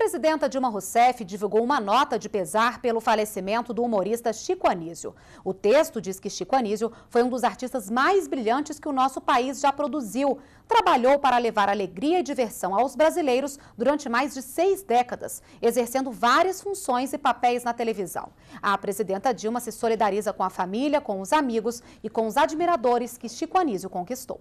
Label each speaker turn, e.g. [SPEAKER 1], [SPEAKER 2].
[SPEAKER 1] presidenta Dilma Rousseff divulgou uma nota de pesar pelo falecimento do humorista Chico Anísio. O texto diz que Chico Anísio foi um dos artistas mais brilhantes que o nosso país já produziu. Trabalhou para levar alegria e diversão aos brasileiros durante mais de seis décadas, exercendo várias funções e papéis na televisão. A presidenta Dilma se solidariza com a família, com os amigos e com os admiradores que Chico Anísio conquistou.